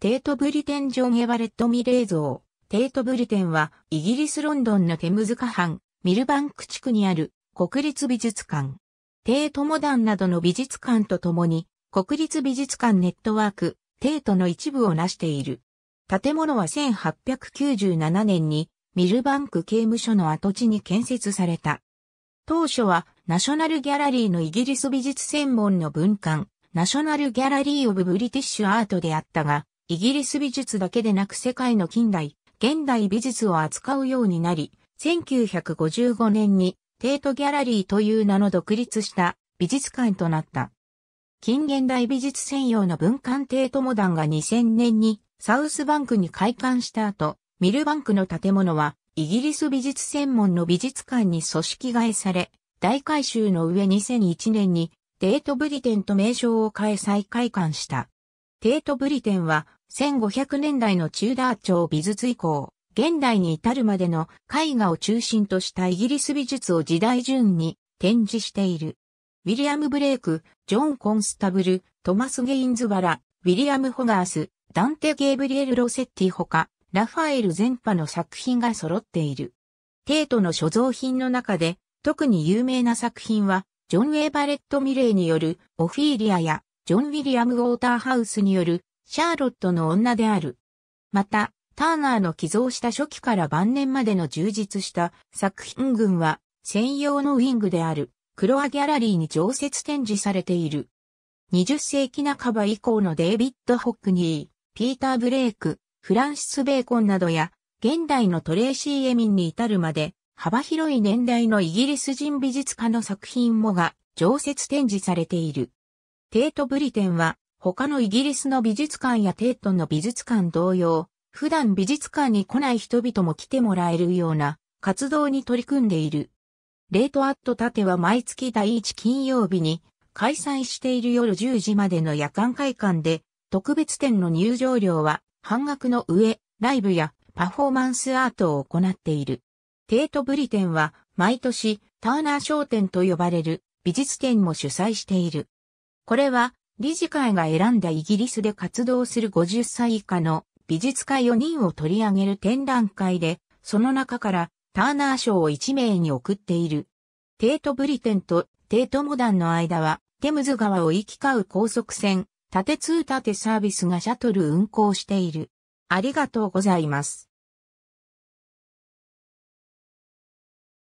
テート・ブリテン・ジョン・エヴァレット・ミレー像。テート・ブリテンは、イギリス・ロンドンのテムズハン、ミルバンク地区にある国立美術館。テート・モダンなどの美術館とともに、国立美術館ネットワーク、テートの一部を成している。建物は1897年に、ミルバンク刑務所の跡地に建設された。当初は、ナショナルギャラリーのイギリス美術専門の文館、ナショナルギャラリー・オブ・ブリティッシュ・アートであったが、イギリス美術だけでなく世界の近代、現代美術を扱うようになり、1955年にテートギャラリーという名の独立した美術館となった。近現代美術専用の文館テートモダンが2000年にサウスバンクに開館した後、ミルバンクの建物はイギリス美術専門の美術館に組織替えされ、大改修の上2001年にテートブリテンと名称を変え再開館した。テートブリテンは1500年代のチューダー朝美術以降、現代に至るまでの絵画を中心としたイギリス美術を時代順に展示している。ウィリアム・ブレイク、ジョン・コンスタブル、トマス・ゲインズバラ、ウィリアム・ホガース、ダンテ・ゲイブリエル・ロセッティほか、ラファエル全派の作品が揃っている。テートの所蔵品の中で、特に有名な作品は、ジョン・ウェイバレット・ミレイによる、オフィーリアや、ジョン・ウィリアム・ウォーターハウスによる、シャーロットの女である。また、ターナーの寄贈した初期から晩年までの充実した作品群は専用のウィングであるクロアギャラリーに常設展示されている。20世紀半ば以降のデイビッド・ホックニー、ピーター・ブレイク、フランシス・ベーコンなどや現代のトレーシー・エミンに至るまで幅広い年代のイギリス人美術家の作品もが常設展示されている。テート・ブリテンは他のイギリスの美術館やテートンの美術館同様、普段美術館に来ない人々も来てもらえるような活動に取り組んでいる。レートアット盾は毎月第1金曜日に開催している夜10時までの夜間会館で特別展の入場料は半額の上ライブやパフォーマンスアートを行っている。テートブリ展は毎年ターナー商店と呼ばれる美術展も主催している。これは理事会が選んだイギリスで活動する50歳以下の美術家4人を取り上げる展覧会で、その中からターナー賞を1名に送っている。テートブリテンとテートモダンの間は、テムズ川を行き交う高速船、縦通縦サービスがシャトル運行している。ありがとうございます。